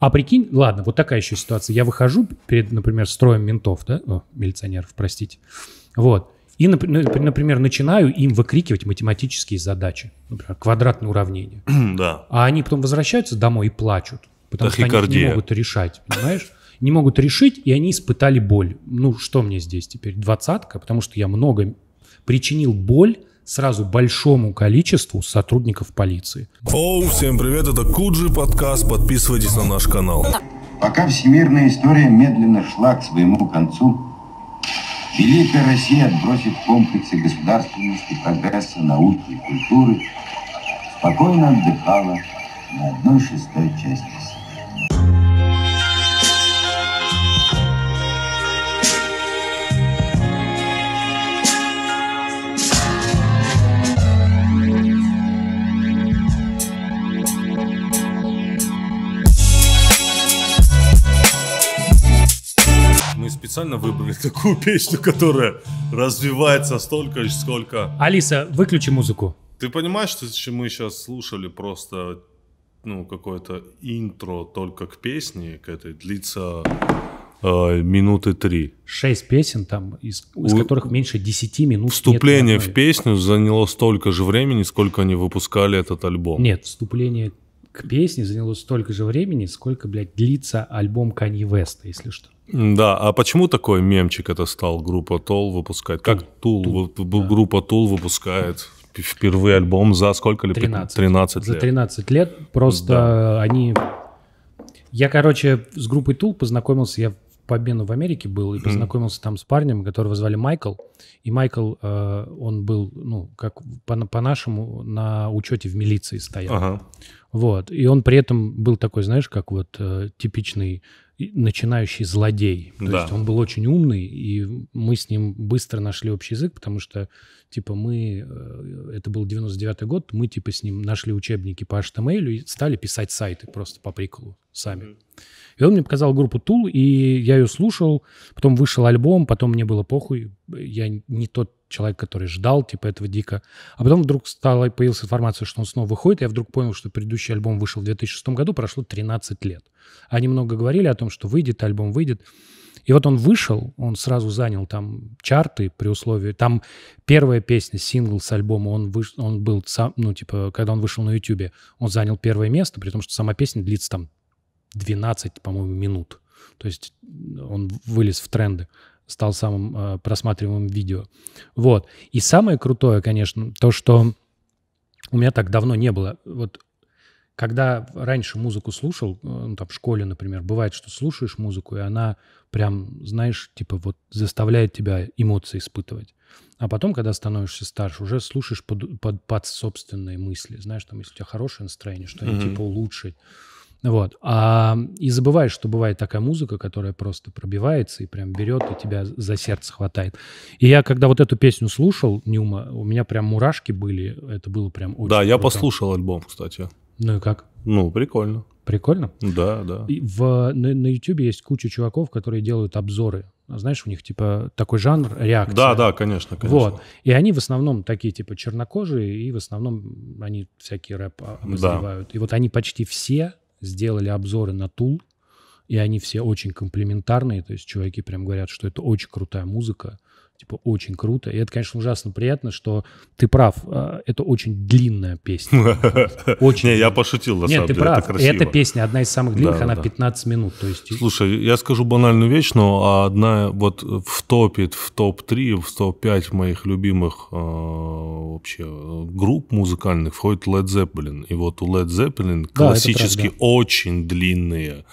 А прикинь, ладно, вот такая еще ситуация. Я выхожу перед, например, строем ментов, да, О, милиционеров, простите, вот, и, ну, например, начинаю им выкрикивать математические задачи, например, квадратные уравнения. Да. А они потом возвращаются домой и плачут, потому что они не могут решать, понимаешь? Не могут решить, и они испытали боль. Ну, что мне здесь теперь? Двадцатка, потому что я много причинил боль сразу большому количеству сотрудников полиции. Оу, всем привет, это Куджи подкаст, подписывайтесь на наш канал. Пока всемирная история медленно шла к своему концу, Великая Россия, отбросив комплексы государственности, прогресса, науки и культуры, спокойно отдыхала на одной шестой части специально выбрали такую песню, которая развивается столько, сколько... Алиса, выключи музыку. Ты понимаешь, что мы сейчас слушали просто ну, какое-то интро только к песне, к этой длится э, минуты три. Шесть песен там, из, из У... которых меньше десяти минут. Вступление в песню заняло столько же времени, сколько они выпускали этот альбом. Нет, вступление к песне заняло столько же времени, сколько, блядь, длится альбом Канье Веста, если что. Да, а почему такой мемчик это стал группа Тол выпускать? Как Тул, группа Тул выпускает впервые альбом за сколько лет? 13. 13 лет. За 13 лет просто да. они... Я, короче, с группой Тул познакомился, я по обмену в Америке был и познакомился там с парнем, которого звали Майкл. И Майкл, э, он был, ну, как по-нашему, по на учете в милиции стоял. Ага. Вот. И он при этом был такой, знаешь, как вот э, типичный начинающий злодей. То да. есть он был очень умный, и мы с ним быстро нашли общий язык, потому что, типа, мы... Э, это был 99-й год, мы, типа, с ним нашли учебники по HTML и стали писать сайты просто по приколу сами. И он мне показал группу Тул, и я ее слушал, потом вышел альбом, потом мне было похуй, я не тот человек, который ждал, типа, этого дико. А потом вдруг стала, появилась информация, что он снова выходит. Я вдруг понял, что предыдущий альбом вышел в 2006 году, прошло 13 лет. Они много говорили о том, что выйдет, альбом выйдет. И вот он вышел, он сразу занял там чарты при условии... Там первая песня, сингл с альбома, он, выш, он был сам, ну, типа, когда он вышел на YouTube, он занял первое место, при том, что сама песня длится там 12, по-моему, минут. То есть он вылез в тренды стал самым э, просматриваемым видео. Вот. И самое крутое, конечно, то, что у меня так давно не было. Вот когда раньше музыку слушал, э, ну, там, в школе, например, бывает, что слушаешь музыку, и она прям, знаешь, типа вот заставляет тебя эмоции испытывать. А потом, когда становишься старше, уже слушаешь под, под, под собственные мысли. Знаешь, там, если у тебя хорошее настроение, что-нибудь mm-hmm. типа улучшить. Вот. А, и забываешь, что бывает такая музыка, которая просто пробивается и прям берет, и тебя за сердце хватает. И я, когда вот эту песню слушал, Нюма, у меня прям мурашки были. Это было прям очень Да, я послушал альбом, кстати. Ну и как? Ну, прикольно. Прикольно? Да, да. И в, на, на YouTube есть куча чуваков, которые делают обзоры. А знаешь, у них типа такой жанр реакции. Да, да, конечно, конечно. Вот. И они в основном такие типа чернокожие, и в основном они всякий рэп обозревают. Да. И вот они почти все сделали обзоры на Тул, и они все очень комплементарные, то есть чуваки прям говорят, что это очень крутая музыка, Типа, очень круто. И это, конечно, ужасно приятно, что ты прав. А, это очень длинная песня. Очень. Не, я пошутил, на самом деле. Нет, ты прав. Эта песня одна из самых длинных, она 15 минут. то есть Слушай, я скажу банальную вещь, но одна вот в топе, в топ-3, в топ-5 моих любимых а, вообще групп музыкальных входит Led Zeppelin. И вот у Led Zeppelin классически очень длинные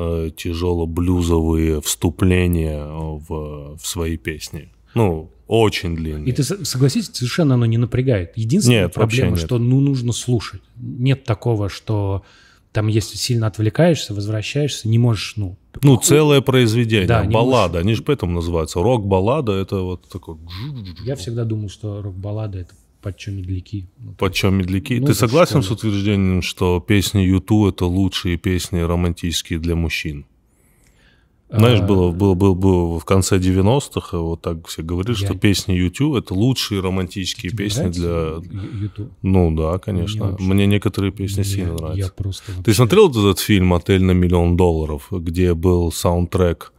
Э, тяжело-блюзовые вступления э, в, в свои песни. Ну, очень длинные. И ты согласись, совершенно оно не напрягает. Единственная нет, проблема, нет. что ну нужно слушать. Нет такого, что там, если сильно отвлекаешься, возвращаешься, не можешь, ну... Ну, хуй... целое произведение, да, баллада, можешь... они же поэтому называются. Рок-баллада — это вот такой... Я всегда думал, что рок-баллада — это Почем медляки. Ну, Почем медляки. Ну, Ты согласен с утверждением, что песни Юту это лучшие песни романтические для мужчин? Знаешь, было, а, было, было, было в конце 90-х, а вот так все говорили, я... что песни YouTube это лучшие романтические Тебе песни для... YouTube? Ну да, конечно. Мне, вообще... Мне некоторые песни я, сильно нравятся. Я просто вообще... Ты смотрел этот фильм «Отель на миллион долларов», где был саундтрек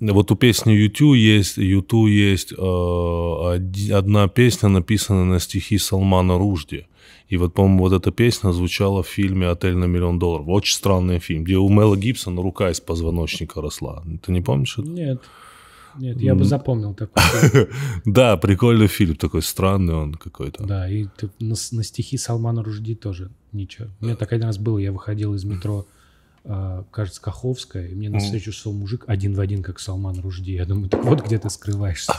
вот у песни YouTube есть, YouTube есть э, одна песня, написанная на стихи Салмана Ружди. И вот, по-моему, вот эта песня звучала в фильме «Отель на миллион долларов». Очень странный фильм, где у Мела Гибсона рука из позвоночника росла. Ты не помнишь это? Нет. Нет, я бы запомнил такой. Да, прикольный фильм, такой странный он какой-то. Да, и на стихи Салмана Ружди тоже ничего. У меня так один раз был, я выходил из метро а, кажется, Каховская, и мне на встречу шел мужик один в один, как Салман Ружди. Я думаю, так вот где ты скрываешься,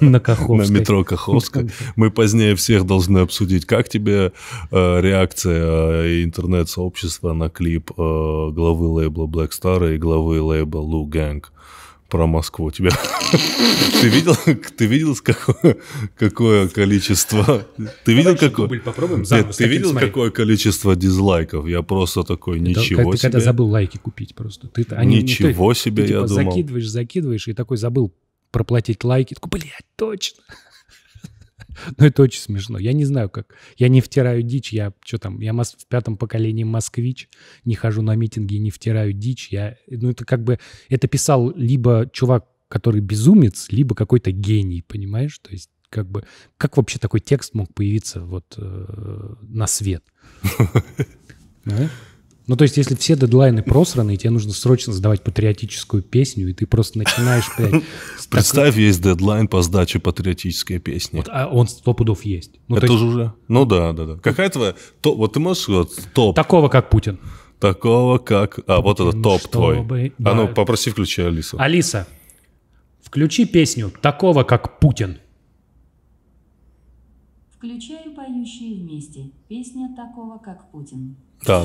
на Каховской. На метро Каховская Мы позднее всех должны обсудить. Как тебе э, реакция э, интернет-сообщества на клип э, главы лейбла Black Star и главы лейбла Lou Gang? про Москву. Тебя... ты видел, ты видел какое, какое количество... Ты видел, какое... попробуем Нет, ты видел, какое количество дизлайков? Я просто такой, ничего себе. Ты когда забыл лайки купить просто. Ты, они, ничего себе, типа я думал. закидываешь, закидываешь, и такой забыл проплатить лайки. Такой, блядь, точно. Но это очень смешно. Я не знаю, как. Я не втираю дичь. Я что там? Я в пятом поколении москвич. Не хожу на митинги, не втираю дичь. Я, ну, это как бы... Это писал либо чувак, который безумец, либо какой-то гений, понимаешь? То есть как бы... Как вообще такой текст мог появиться вот э, на свет? А? Ну, то есть, если все дедлайны просраны, и тебе нужно срочно сдавать патриотическую песню, и ты просто начинаешь, блядь... Представь, так... есть дедлайн по сдаче патриотической песни. Вот, а он сто пудов есть. Ну, Это есть... же уже... Ну, да, да, да. Какая твоя... То... Вот ты можешь вот, топ... Такого, как Путин. Такого, как... А, Путин, вот это топ чтобы... твой. Бы... А ну, попроси, включи Алису. Алиса, включи песню «Такого, как Путин». Включаю поющие вместе. Песня такого, как Путин. Да.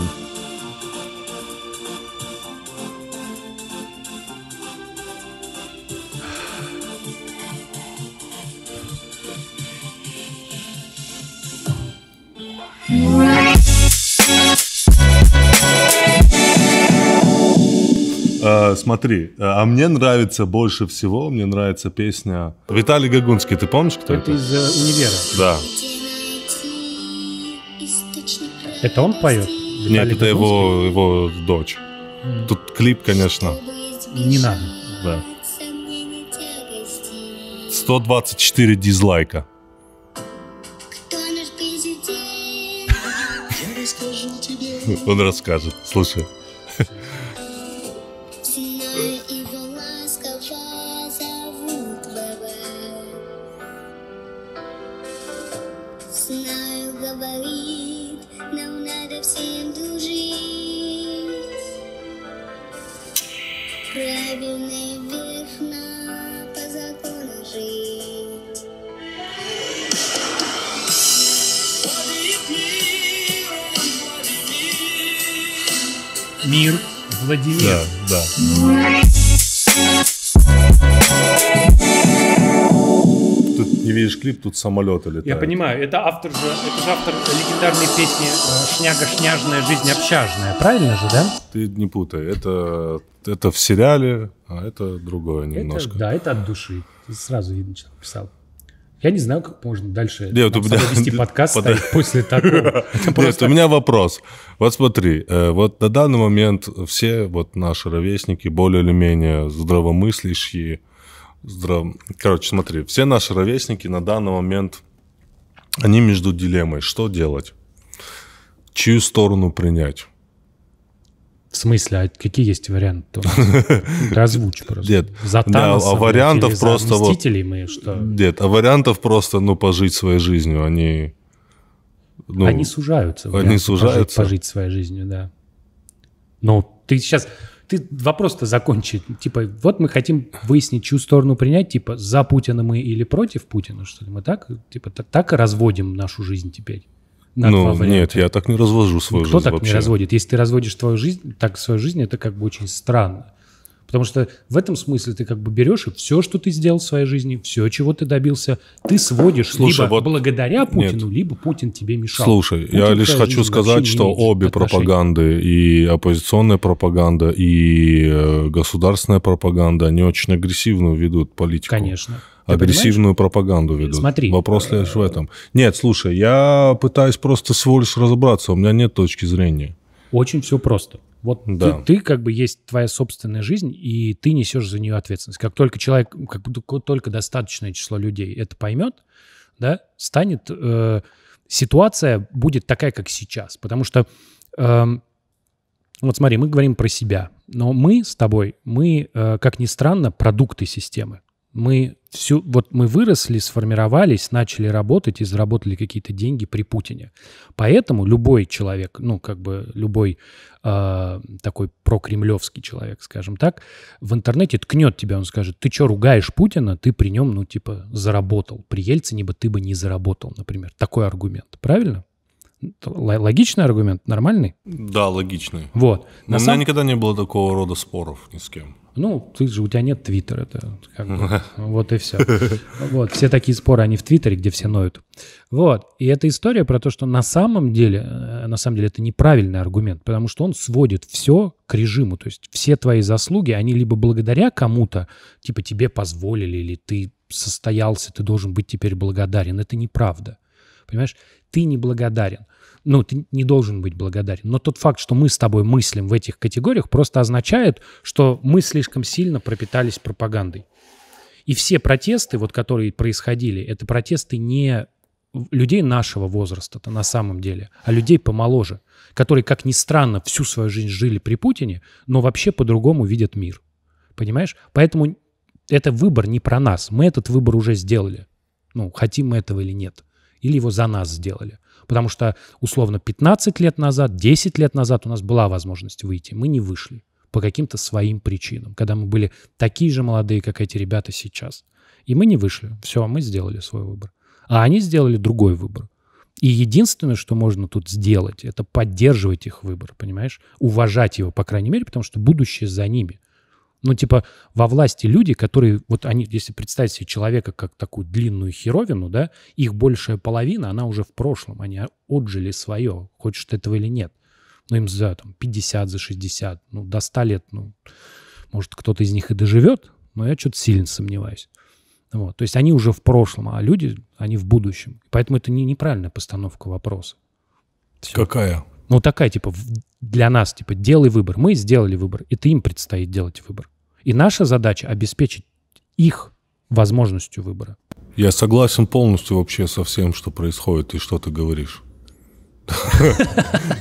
Ура! Э, смотри, э, а мне нравится больше всего, мне нравится песня Виталий Гагунский, ты помнишь, кто это? Это из э, «Универа». Да. Это он поет? Виталий Нет, это его, его дочь. Mm. Тут клип, конечно. Не надо. Да. 124 дизлайка. Он расскажет. Слушай. Владимир. Да, да. Тут не видишь клип, тут самолеты летают. Я понимаю, это автор же, это же автор легендарной песни э, «Шняга, шняжная, жизнь общажная». Правильно же, да? Ты не путай, это, это в сериале, а это другое немножко. Это, да, это от души. сразу видно, что писал. Я не знаю, как можно дальше Нет, у меня... вести подкаст Под... после такого. Нет, у меня вопрос. Вот смотри, э, вот на данный момент все вот наши ровесники более или менее здравомыслящие. Здрав... Короче, смотри, все наши ровесники на данный момент, они между дилеммой, что делать, чью сторону принять. В смысле, а какие есть варианты? Развучь просто. Дед, за Таноса, да, а вариантов просто вот, мы что? Дед, а вариантов просто, ну, пожить своей жизнью, они... Ну, они сужаются. Они сужаются. Пожить, пожить своей жизнью, да. Но ты сейчас... Ты вопрос-то закончи. Типа, вот мы хотим выяснить, чью сторону принять, типа, за Путина мы или против Путина, что ли. Мы так, типа, так, и разводим нашу жизнь теперь ну, Нет, я так не развожу свою Кто жизнь. Кто так вообще? не разводит? Если ты разводишь твою жизнь, так свою жизнь, это как бы очень странно. Потому что в этом смысле ты как бы берешь и все, что ты сделал в своей жизни, все, чего ты добился, ты сводишь Слушай, либо вот... благодаря Путину, Нет. либо Путин тебе мешал. Слушай, Путин я лишь хочу сказать, что обе отношений. пропаганды, и оппозиционная пропаганда, и э, государственная пропаганда, они очень агрессивно ведут политику. Конечно агрессивную пропаганду ведут. Смотри. Вопрос лишь в этом. Нет, слушай, я пытаюсь просто всего лишь разобраться, у меня нет точки зрения. Очень все просто. Вот да. ты, ты как бы есть твоя собственная жизнь, и ты несешь за нее ответственность. Как только человек, как только достаточное число людей это поймет, да, станет э, ситуация будет такая, как сейчас, потому что э, вот смотри, мы говорим про себя, но мы с тобой, мы, э, как ни странно, продукты системы мы всю, вот мы выросли, сформировались, начали работать и заработали какие-то деньги при Путине. Поэтому любой человек, ну, как бы любой э, такой прокремлевский человек, скажем так, в интернете ткнет тебя, он скажет, ты что, ругаешь Путина, ты при нем, ну, типа, заработал. При Ельцине бы ты бы не заработал, например. Такой аргумент, правильно? Логичный аргумент, нормальный? Да, логичный. Вот. На У меня никогда не было такого рода споров ни с кем ну, ты же, у тебя нет Твиттера, это как бы, вот и все. Вот, все такие споры, они в Твиттере, где все ноют. Вот, и эта история про то, что на самом деле, э, на самом деле это неправильный аргумент, потому что он сводит все к режиму, то есть все твои заслуги, они либо благодаря кому-то, типа тебе позволили, или ты состоялся, ты должен быть теперь благодарен, это неправда. Понимаешь, ты не благодарен ну, ты не должен быть благодарен. Но тот факт, что мы с тобой мыслим в этих категориях, просто означает, что мы слишком сильно пропитались пропагандой. И все протесты, вот, которые происходили, это протесты не людей нашего возраста-то на самом деле, а людей помоложе, которые, как ни странно, всю свою жизнь жили при Путине, но вообще по-другому видят мир. Понимаешь? Поэтому это выбор не про нас. Мы этот выбор уже сделали. Ну, хотим мы этого или нет. Или его за нас сделали. Потому что, условно, 15 лет назад, 10 лет назад у нас была возможность выйти. Мы не вышли по каким-то своим причинам, когда мы были такие же молодые, как эти ребята сейчас. И мы не вышли. Все, мы сделали свой выбор. А они сделали другой выбор. И единственное, что можно тут сделать, это поддерживать их выбор, понимаешь? Уважать его, по крайней мере, потому что будущее за ними – ну, типа, во власти люди, которые, вот они, если представить себе человека как такую длинную херовину, да, их большая половина, она уже в прошлом, они отжили свое, хочешь ты этого или нет. Ну, им за там, 50, за 60, ну, до 100 лет, ну, может, кто-то из них и доживет, но я что-то сильно сомневаюсь. Вот. То есть они уже в прошлом, а люди, они в будущем. Поэтому это не неправильная постановка вопроса. Все. Какая? Ну, такая, типа, для нас, типа, делай выбор. Мы сделали выбор, и ты им предстоит делать выбор. И наша задача обеспечить их возможностью выбора. Я согласен полностью вообще со всем, что происходит и что ты говоришь.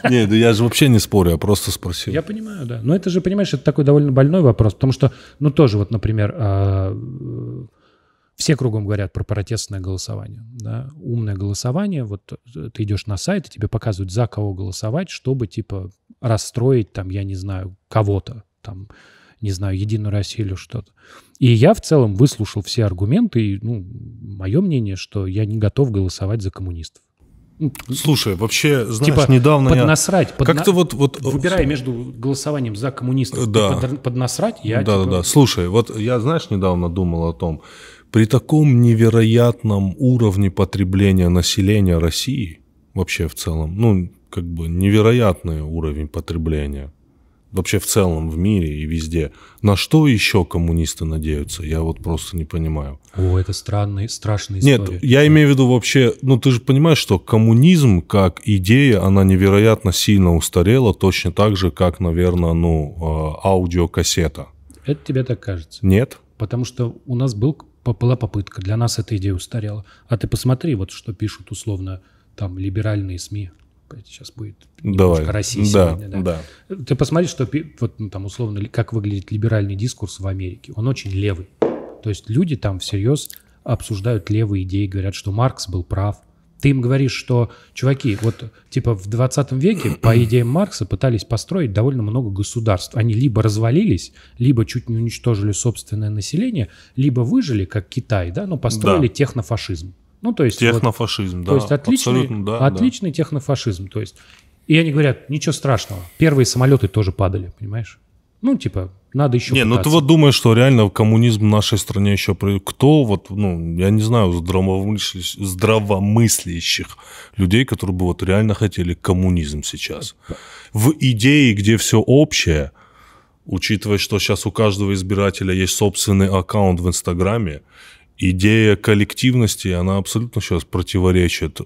Нет, я же вообще не спорю, я просто спросил. Я понимаю, да. Но это же, понимаешь, это такой довольно больной вопрос, потому что, ну, тоже вот, например, а, все кругом говорят про протестное голосование. Да? Умное голосование, вот э, ты идешь на сайт, и тебе показывают, за кого голосовать, чтобы, типа, расстроить, там, я не знаю, кого-то, там, не знаю, Единую Россию или что-то. И я в целом выслушал все аргументы, и, ну, мое мнение, что я не готов голосовать за коммунистов. Ну, слушай, вообще, знаешь, типа, недавно поднасрать, подна... как-то вот, вот... Э, Выбирая между голосованием за коммунистов да. и под... поднасрать, я... Да-да-да, типа... слушай, вот я, знаешь, недавно думал о том, при таком невероятном уровне потребления населения России, вообще в целом, ну, как бы невероятный уровень потребления, вообще в целом в мире и везде. На что еще коммунисты надеются? Я вот просто не понимаю. О, это странный, страшный история. Нет, я имею в виду вообще, ну ты же понимаешь, что коммунизм как идея, она невероятно сильно устарела, точно так же, как, наверное, ну, а, аудиокассета. Это тебе так кажется? Нет. Потому что у нас был была попытка, для нас эта идея устарела. А ты посмотри, вот что пишут условно там либеральные СМИ. Сейчас будет немножко Давай. Россия да, сегодня. Да. Да. Ты посмотри, что вот ну, там условно как выглядит либеральный дискурс в Америке. Он очень левый. То есть люди там всерьез обсуждают левые идеи, говорят, что Маркс был прав, ты им говоришь, что, чуваки, вот типа в 20 веке, по идеям Маркса, пытались построить довольно много государств. Они либо развалились, либо чуть не уничтожили собственное население, либо выжили, как Китай, да, но ну, построили да. технофашизм. Ну, то есть... Технофашизм, вот, да. То есть отличный, да, отличный да. технофашизм. То есть, и они говорят, ничего страшного, первые самолеты тоже падали, понимаешь? Ну, типа, надо еще Не, пытаться. ну ты вот думаешь, что реально коммунизм в нашей стране еще... Кто вот, ну, я не знаю, здравомыслящих, здравомыслящих людей, которые бы вот реально хотели коммунизм сейчас. В идее, где все общее, учитывая, что сейчас у каждого избирателя есть собственный аккаунт в Инстаграме, идея коллективности, она абсолютно сейчас противоречит э,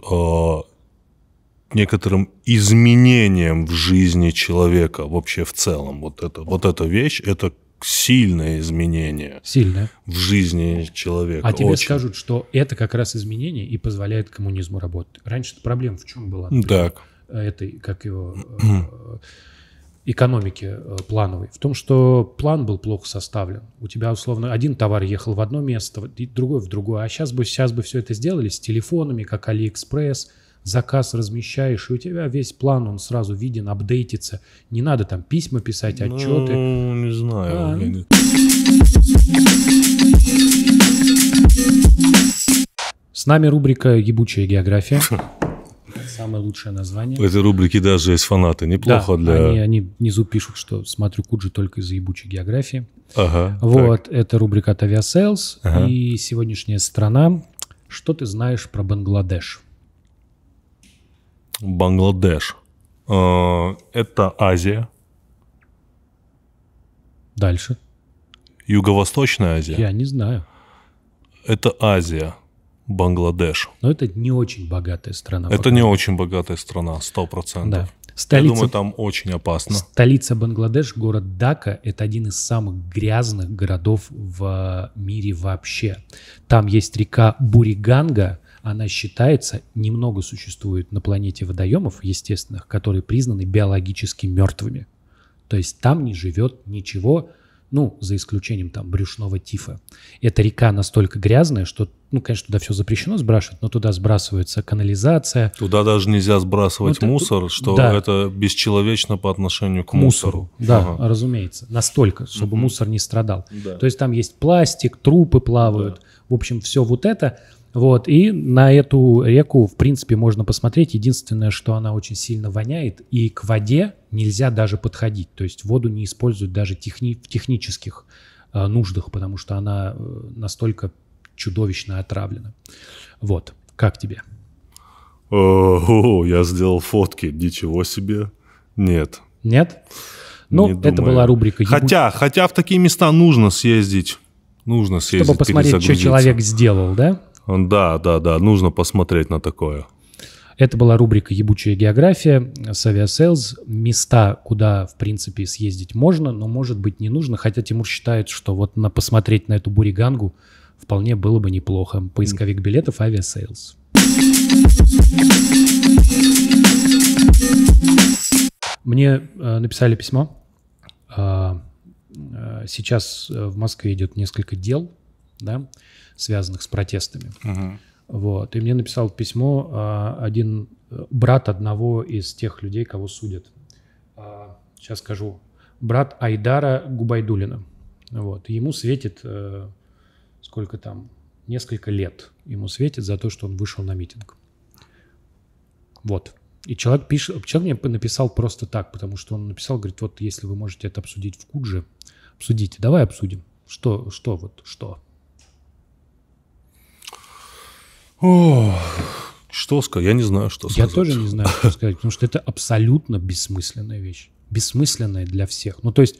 некоторым изменением в жизни человека вообще в целом. Вот, это, вот эта вещь, это сильное изменение сильное. в жизни человека. А тебе Очень. скажут, что это как раз изменение и позволяет коммунизму работать. Раньше проблема в чем была? Ну так. Этой, как его, э, экономики э, плановой. В том, что план был плохо составлен. У тебя, условно, один товар ехал в одно место, другой в другое. А сейчас бы, сейчас бы все это сделали с телефонами, как Алиэкспресс – заказ размещаешь, и у тебя весь план, он сразу виден, апдейтится. Не надо там письма писать, ну, отчеты. Ну, не знаю. А, ну... С нами рубрика «Ебучая география». Самое лучшее название. В этой рубрике даже есть фанаты. Неплохо да, для... Они, они внизу пишут, что смотрю Куджи только из-за ебучей географии. Ага, вот, так. это рубрика от Aviasales. Ага. И сегодняшняя страна. Что ты знаешь про Бангладеш? Бангладеш. А, это Азия. Дальше. Юго-Восточная Азия. Я не знаю. Это Азия. Бангладеш. Но это не очень богатая страна. Это пока. не очень богатая страна, сто процентов. Да. Столица, Я думаю, там очень опасно. Столица Бангладеш, город Дака, это один из самых грязных городов в мире вообще. Там есть река Буриганга, она считается, немного существует на планете водоемов естественных, которые признаны биологически мертвыми. То есть там не живет ничего, ну, за исключением там брюшного тифа. Эта река настолько грязная, что, ну, конечно, туда все запрещено сбрасывать, но туда сбрасывается канализация. Туда даже нельзя сбрасывать ну, это, мусор, что да. это бесчеловечно по отношению к мусору. мусору. Да, ага. разумеется, настолько, чтобы mm-hmm. мусор не страдал. Да. То есть там есть пластик, трупы плавают, да. в общем, все вот это. Вот, и на эту реку, в принципе, можно посмотреть. Единственное, что она очень сильно воняет, и к воде нельзя даже подходить. То есть воду не используют даже техни- в технических э, нуждах, потому что она э, настолько чудовищно отравлена. Вот, как тебе? Э, о, я сделал фотки, ничего себе. Нет. Нет? Ну, не это была рубрика. Хотя, хотя в такие места нужно съездить. Нужно съездить, Чтобы посмотреть, что человек сделал, да? Да, да, да, нужно посмотреть на такое. Это была рубрика «Ебучая география» с авиасейлз. Места, куда, в принципе, съездить можно, но, может быть, не нужно. Хотя Тимур считает, что вот на посмотреть на эту буригангу вполне было бы неплохо. Поисковик билетов авиасейлз. Мне э, написали письмо. А, э, сейчас в Москве идет несколько дел, да, связанных с протестами. Угу. Вот. И мне написал письмо а, один э, брат одного из тех людей, кого судят. А, сейчас скажу. Брат Айдара Губайдулина. Вот. Ему светит э, сколько там? Несколько лет ему светит за то, что он вышел на митинг. Вот. И человек пишет, человек мне написал просто так, потому что он написал, говорит, вот если вы можете это обсудить в Кудже, обсудите, давай обсудим. Что, что вот, что? Ох, что сказать? Я не знаю, что сказать. Я тоже не знаю, что сказать, потому что это абсолютно бессмысленная вещь. Бессмысленная для всех. Ну, то есть,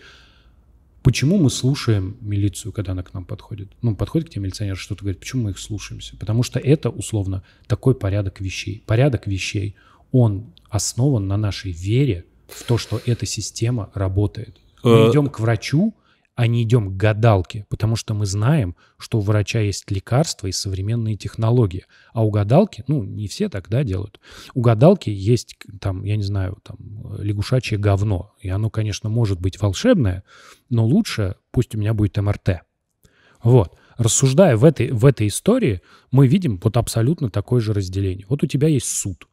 почему мы слушаем милицию, когда она к нам подходит? Ну, подходит к тебе милиционер, что-то говорит, почему мы их слушаемся? Потому что это, условно, такой порядок вещей. Порядок вещей, он основан на нашей вере в то, что эта система работает. Мы э, идем к врачу, а не идем к гадалке, потому что мы знаем, что у врача есть лекарства и современные технологии. А у гадалки, ну, не все так, да, делают. У гадалки есть, там, я не знаю, там, лягушачье говно. И оно, конечно, может быть волшебное, но лучше пусть у меня будет МРТ. Вот. Рассуждая в этой, в этой истории, мы видим вот абсолютно такое же разделение. Вот у тебя есть суд.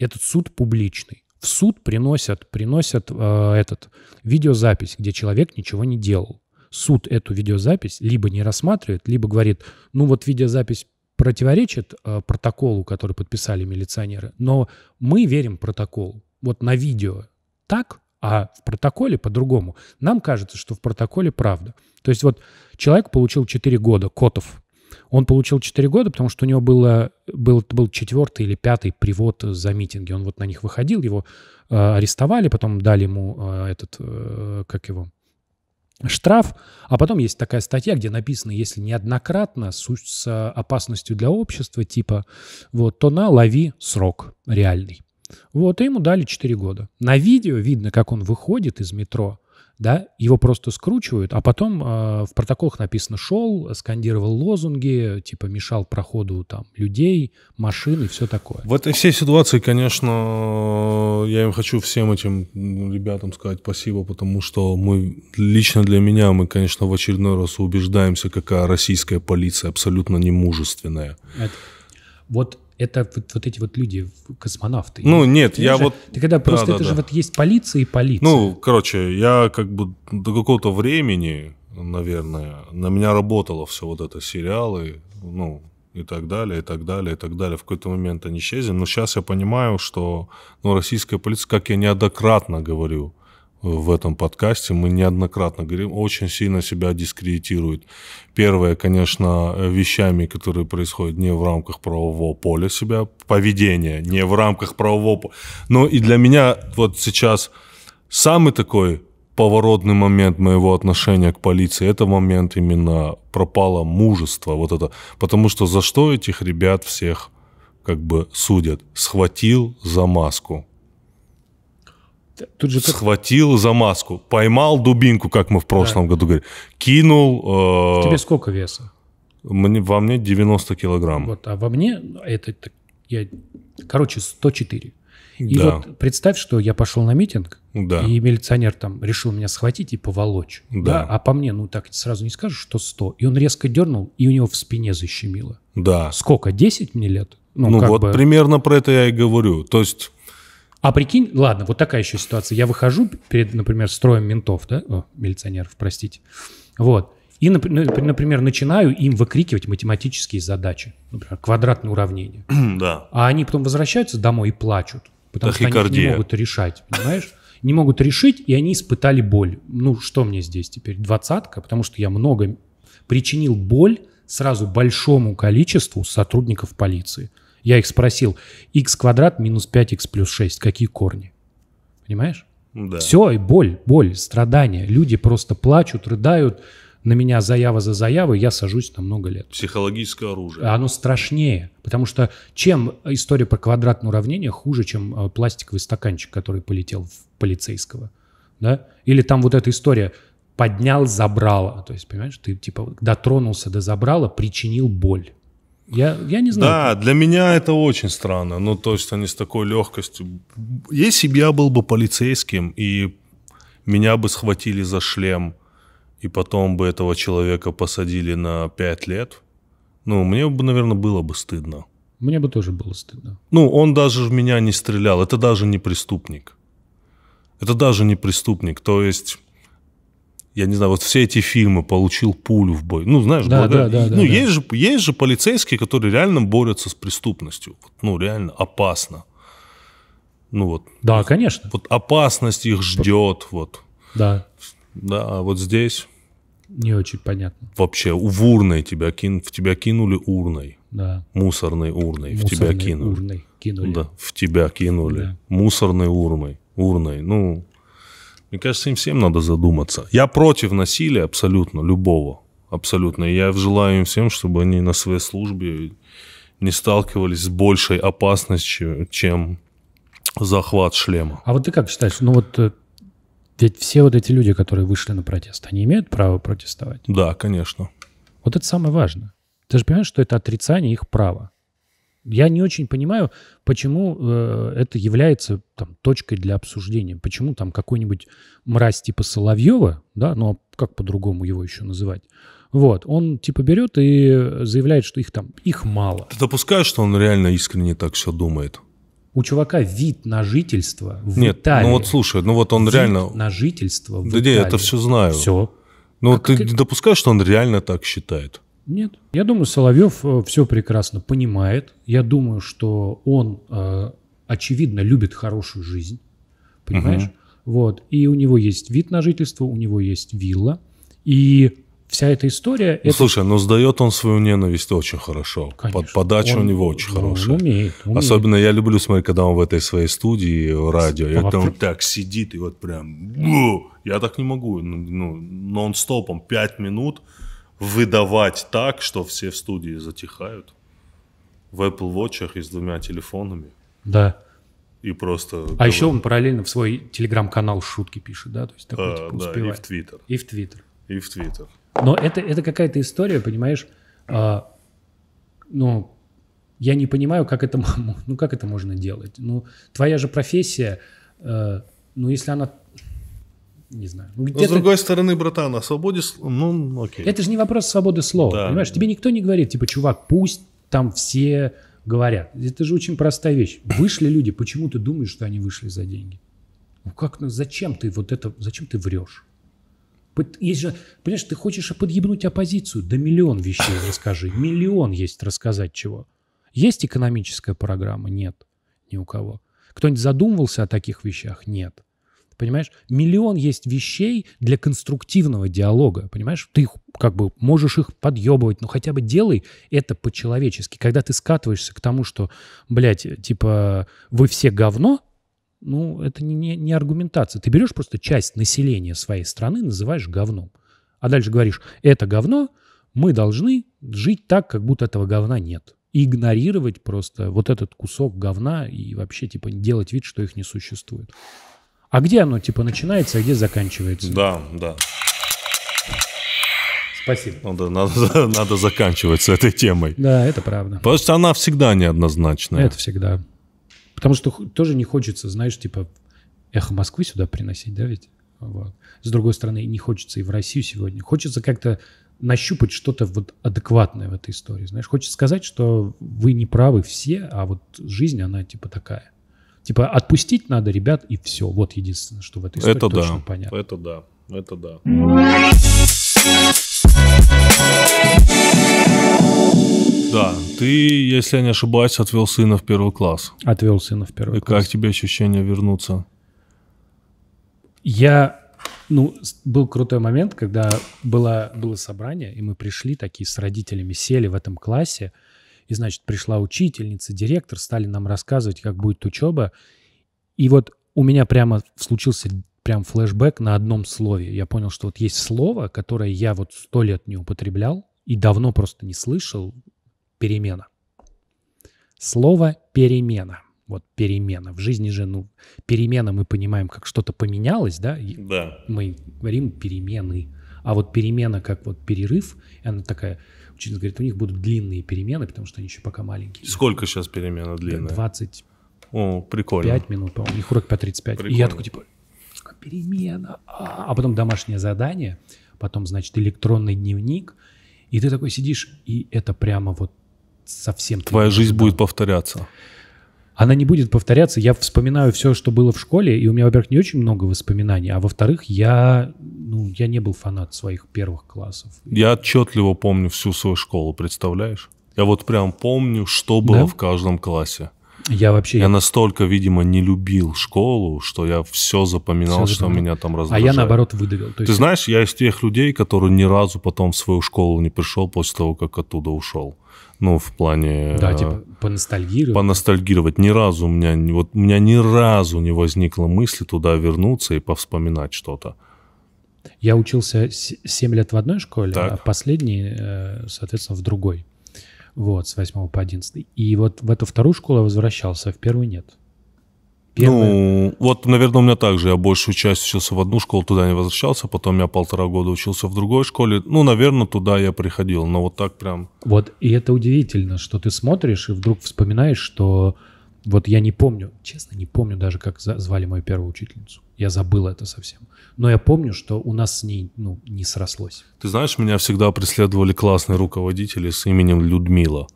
Этот суд публичный в суд приносят, приносят э, этот видеозапись, где человек ничего не делал. Суд эту видеозапись либо не рассматривает, либо говорит, ну вот видеозапись противоречит э, протоколу, который подписали милиционеры, но мы верим протоколу. Вот на видео так, а в протоколе по-другому. Нам кажется, что в протоколе правда. То есть вот человек получил 4 года, Котов, он получил 4 года, потому что у него было, был, был четвертый или пятый привод за митинги. Он вот на них выходил, его э, арестовали, потом дали ему э, этот, э, как его, штраф. А потом есть такая статья, где написано, если неоднократно с, с опасностью для общества, типа, вот, то на лови срок реальный. Вот, и ему дали 4 года. На видео видно, как он выходит из метро – да, его просто скручивают, а потом э, в протоколах написано шел, скандировал лозунги, типа мешал проходу там людей, машин и все такое. В этой всей ситуации, конечно, я им хочу всем этим ребятам сказать спасибо, потому что мы лично для меня мы, конечно, в очередной раз убеждаемся, какая российская полиция абсолютно немужественная. Это... Вот это вот, вот эти вот люди, космонавты. Ну, нет, я же, вот... Ты когда просто, да, это да, же да. вот есть полиция и полиция. Ну, короче, я как бы до какого-то времени, наверное, на меня работало все вот это, сериалы, ну, и так далее, и так далее, и так далее. В какой-то момент они исчезли. Но сейчас я понимаю, что ну, российская полиция, как я неоднократно говорю, в этом подкасте, мы неоднократно говорим, очень сильно себя дискредитирует. Первое, конечно, вещами, которые происходят не в рамках правового поля себя, поведение не в рамках правового поля. Но и для меня вот сейчас самый такой поворотный момент моего отношения к полиции, это момент именно пропало мужество, вот это, потому что за что этих ребят всех как бы судят? Схватил за маску. Тут же как... Схватил за маску, поймал дубинку, как мы в прошлом да. году говорили, кинул... Э... Тебе сколько веса? Мне, во мне 90 килограмм. Вот, а во мне ну, это... это я, короче, 104. И да. вот представь, что я пошел на митинг, да. и милиционер там решил меня схватить и поволочь. Да. да. А по мне, ну так сразу не скажешь, что 100. И он резко дернул, и у него в спине защемило. Да. Сколько? 10 мне лет? Ну, ну вот бы... примерно про это я и говорю. То есть а прикинь, ладно, вот такая еще ситуация. Я выхожу перед, например, строем ментов, да, О, милиционеров, простите, вот, и, ну, например, начинаю им выкрикивать математические задачи, например, квадратные уравнения. Да. А они потом возвращаются домой и плачут, потому что они не могут решать, понимаешь? Не могут решить, и они испытали боль. Ну, что мне здесь теперь? Двадцатка, потому что я много причинил боль сразу большому количеству сотрудников полиции. Я их спросил, x квадрат минус 5x плюс 6, какие корни? Понимаешь? Да. Все, и боль, боль, страдания. Люди просто плачут, рыдают. На меня заява за заявой, я сажусь на много лет. Психологическое оружие. Оно страшнее, потому что чем история про квадратное уравнение хуже, чем э, пластиковый стаканчик, который полетел в полицейского. Да? Или там вот эта история поднял, забрала. То есть, понимаешь, ты типа дотронулся до забрала, причинил боль. Я, я не знаю. Да, для меня это очень странно. Ну, то есть они с такой легкостью... Если бы я был бы полицейским, и меня бы схватили за шлем, и потом бы этого человека посадили на 5 лет, ну, мне бы, наверное, было бы стыдно. Мне бы тоже было стыдно. Ну, он даже в меня не стрелял. Это даже не преступник. Это даже не преступник. То есть я не знаю, вот все эти фильмы «Получил пулю в бой». Ну, знаешь, да, благодаря... да, да, ну, да, есть, да. Же, есть же полицейские, которые реально борются с преступностью. Ну, реально опасно. Ну вот. Да, конечно. Вот опасность их ждет, вот. Да. Да, а вот здесь... Не очень понятно. Вообще, в урной тебя, кин... в тебя кинули урной. Да. Мусорной урной. Мусорной в тебя кинули. урной кинули. Да, в тебя кинули. Да. Мусорной урной. Урной, ну... Мне кажется, им всем надо задуматься. Я против насилия абсолютно, любого. Абсолютно. И я желаю им всем, чтобы они на своей службе не сталкивались с большей опасностью, чем захват шлема. А вот ты как считаешь, ну вот э, ведь все вот эти люди, которые вышли на протест, они имеют право протестовать? Да, конечно. Вот это самое важное. Ты же понимаешь, что это отрицание их права. Я не очень понимаю, почему э, это является там, точкой для обсуждения. Почему там какой-нибудь мразь типа Соловьева, да, ну а как по-другому его еще называть, вот, он типа берет и заявляет, что их там, их мало. Ты допускаешь, что он реально искренне так все думает? У чувака вид на жительство в Нет, ну Италии. ну вот слушай, ну вот он вид реально... на жительство в да Италии. Да я это все знаю. Все. Ну, как, ты как... допускаешь, что он реально так считает? Нет. Я думаю, Соловьев э, все прекрасно понимает. Я думаю, что он, э, очевидно, любит хорошую жизнь. Понимаешь? Угу. Вот. И у него есть вид на жительство, у него есть вилла. И вся эта история... Ну, это... Слушай, но ну, сдает он свою ненависть очень хорошо. Конечно. Под, подача он, у него очень ну, он хорошая. Умеет, умеет. Особенно я люблю смотреть, когда он в этой своей студии радио, и а там так сидит, и вот прям... Я так не могу, ну, ну нон-стопом, пять минут выдавать так, что все в студии затихают. В Apple Watch и с двумя телефонами. Да. И просто... А говорит. еще он параллельно в свой телеграм-канал шутки пишет, да? То есть такой, а, типа, да, успевает. и в Твиттер. И в Твиттер. И в Твиттер. Но это, это какая-то история, понимаешь? А, ну, я не понимаю, как это, ну, как это можно делать. Ну, твоя же профессия, э, ну, если она не знаю. Ну, Но с другой стороны, братан, о свободе, ну, окей. Это же не вопрос свободы слова, да. понимаешь? Тебе никто не говорит, типа, чувак, пусть там все говорят. Это же очень простая вещь. Вышли люди, почему ты думаешь, что они вышли за деньги? Ну как, ну зачем ты вот это, зачем ты врешь? Есть же, понимаешь, ты хочешь подъебнуть оппозицию, да миллион вещей расскажи, миллион есть рассказать чего. Есть экономическая программа? Нет, ни у кого. Кто-нибудь задумывался о таких вещах? Нет понимаешь? Миллион есть вещей для конструктивного диалога, понимаешь? Ты их как бы можешь их подъебывать, но хотя бы делай это по-человечески. Когда ты скатываешься к тому, что, блядь, типа, вы все говно, ну, это не, не, не аргументация. Ты берешь просто часть населения своей страны, называешь говном. А дальше говоришь, это говно, мы должны жить так, как будто этого говна нет. И игнорировать просто вот этот кусок говна и вообще, типа, делать вид, что их не существует. А где оно, типа, начинается, а где заканчивается? Да, да. Спасибо. Надо, надо, надо заканчивать с этой темой. Да, это правда. Потому что она всегда неоднозначная. Это всегда. Потому что тоже не хочется, знаешь, типа, эхо Москвы сюда приносить, да, ведь? Вот. С другой стороны, не хочется и в Россию сегодня. Хочется как-то нащупать что-то вот адекватное в этой истории. Знаешь, хочется сказать, что вы не правы все, а вот жизнь, она типа такая. Типа отпустить надо ребят и все. Вот единственное, что в этой истории это точно да. понятно. Это да, это да. Да, ты, если я не ошибаюсь, отвел сына в первый класс. Отвел сына в первый и класс. И как тебе ощущение вернуться? Я, ну, был крутой момент, когда было, было собрание, и мы пришли такие с родителями, сели в этом классе – и, значит, пришла учительница, директор, стали нам рассказывать, как будет учеба. И вот у меня прямо случился прям флешбэк на одном слове. Я понял, что вот есть слово, которое я вот сто лет не употреблял и давно просто не слышал. Перемена. Слово «перемена». Вот перемена. В жизни же, ну, перемена мы понимаем, как что-то поменялось, да? Да. Мы говорим «перемены». А вот перемена, как вот перерыв, она такая Чингис говорит, у них будут длинные перемены, потому что они еще пока маленькие. Сколько сейчас перемена длинная? 20. О, прикольно. 5 минут, по-моему, у них урок по 35. Прикольно. И я такой, типа, перемена. А, а потом домашнее задание, потом, значит, электронный дневник. И ты такой сидишь, и это прямо вот совсем... Твоя жизнь будет повторяться она не будет повторяться. Я вспоминаю все, что было в школе, и у меня, во-первых, не очень много воспоминаний, а во-вторых, я, ну, я не был фанат своих первых классов. Я отчетливо помню всю свою школу, представляешь? Я вот прям помню, что было да? в каждом классе. Я вообще... Я настолько, видимо, не любил школу, что я все запоминал, все запоминал. что меня там раздражает. А я, наоборот, выдавил. есть... Ты знаешь, я из тех людей, которые ни разу потом в свою школу не пришел после того, как оттуда ушел. Ну, в плане... Да, э, типа поностальгировать. Поностальгировать. Ни разу у меня, вот у меня ни разу не возникла мысль туда вернуться и повспоминать что-то. Я учился 7 лет в одной школе, а так. а последний, э, соответственно, в другой. Вот, с 8 по 11. И вот в эту вторую школу я возвращался, а в первую нет. Первое? Ну, вот, наверное, у меня так же. Я большую часть учился в одну школу, туда не возвращался. Потом я полтора года учился в другой школе. Ну, наверное, туда я приходил, но вот так прям... Вот, и это удивительно, что ты смотришь и вдруг вспоминаешь, что... Вот я не помню, честно, не помню даже, как звали мою первую учительницу. Я забыл это совсем. Но я помню, что у нас с ней ну, не срослось. Ты знаешь, меня всегда преследовали классные руководители с именем Людмила.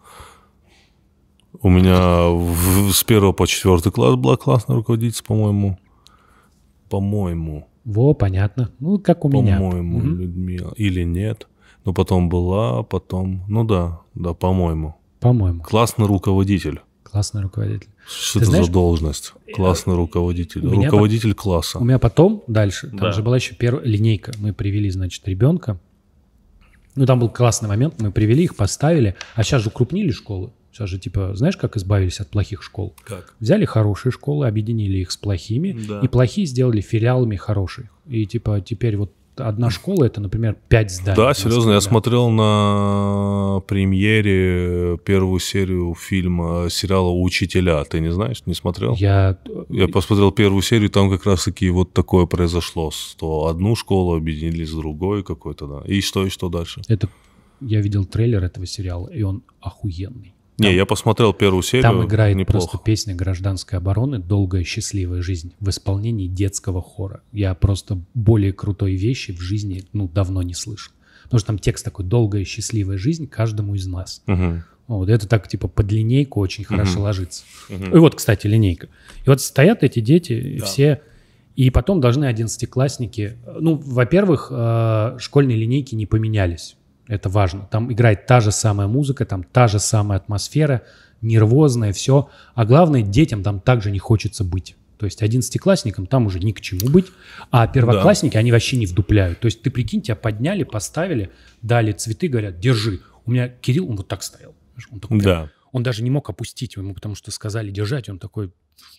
У меня в, с первого по четвертый класс была классная руководитель, по-моему. По-моему. Во, понятно. Ну, как у меня. По-моему, угу. Людмила. Или нет. Но потом была, потом... Ну да, да, по-моему. По-моему. Классный руководитель. Классный руководитель. Что Ты это знаешь, за должность? Э, классный руководитель. Руководитель по... класса. У меня потом, дальше, там да. же была еще первая линейка. Мы привели, значит, ребенка. Ну, там был классный момент, мы привели их, поставили. А сейчас же укрупнили школы. Сейчас же, типа, знаешь, как избавились от плохих школ? Как? Взяли хорошие школы, объединили их с плохими, да. и плохие сделали филиалами хороших. И, типа, теперь вот одна школа это, например, пять зданий. Да, серьезно, я смотрел на премьере первую серию фильма сериала "Учителя". Ты не знаешь, не смотрел? Я я посмотрел первую серию, там как раз-таки вот такое произошло, что одну школу объединили с другой какой-то, да. И что и что дальше? Это я видел трейлер этого сериала, и он охуенный не, я посмотрел первую серию. Там играет неплохо. просто песня гражданской обороны «Долгая счастливая жизнь» в исполнении детского хора. Я просто более крутой вещи в жизни ну давно не слышал. Потому что там текст такой «Долгая счастливая жизнь каждому из нас». Угу. Вот это так типа под линейку очень угу. хорошо ложится. Угу. И вот, кстати, линейка. И вот стоят эти дети да. все... И потом должны одиннадцатиклассники... Ну, во-первых, э, школьные линейки не поменялись это важно. Там играет та же самая музыка, там та же самая атмосфера, нервозное все. А главное, детям там также не хочется быть. То есть одиннадцатиклассникам там уже ни к чему быть, а первоклассники, да. они вообще не вдупляют. То есть ты прикинь, тебя подняли, поставили, дали цветы, говорят, держи. У меня Кирилл, он вот так стоял. Он такой, да. Он даже не мог опустить ему, потому что сказали держать, он такой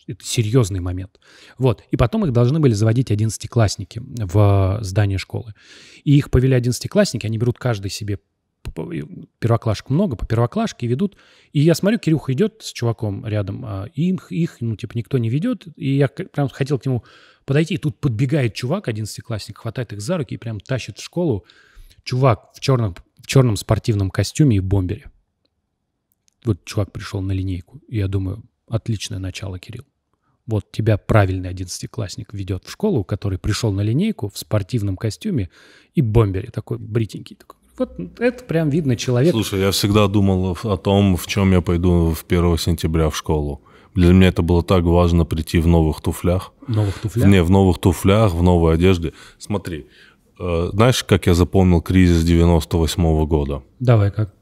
это серьезный момент. Вот. И потом их должны были заводить одиннадцатиклассники в э, здание школы. И их повели одиннадцатиклассники, они берут каждый себе первоклашек много, по первоклашке ведут. И я смотрю, Кирюха идет с чуваком рядом, а, и их, их, ну, типа, никто не ведет. И я прям хотел к нему подойти, и тут подбегает чувак, одиннадцатиклассник, хватает их за руки и прям тащит в школу. Чувак в черном, в черном спортивном костюме и бомбере. Вот чувак пришел на линейку. И я думаю, отличное начало, Кирилл. Вот тебя правильный одиннадцатиклассник ведет в школу, который пришел на линейку в спортивном костюме и бомбере такой бритенький. Такой. Вот это прям видно человек. Слушай, я всегда думал о том, в чем я пойду в 1 сентября в школу. Для меня это было так важно прийти в новых туфлях. Новых туфлях? Не, в новых туфлях, в новой одежде. Смотри, э, знаешь, как я запомнил кризис 98 -го года? Давай, как?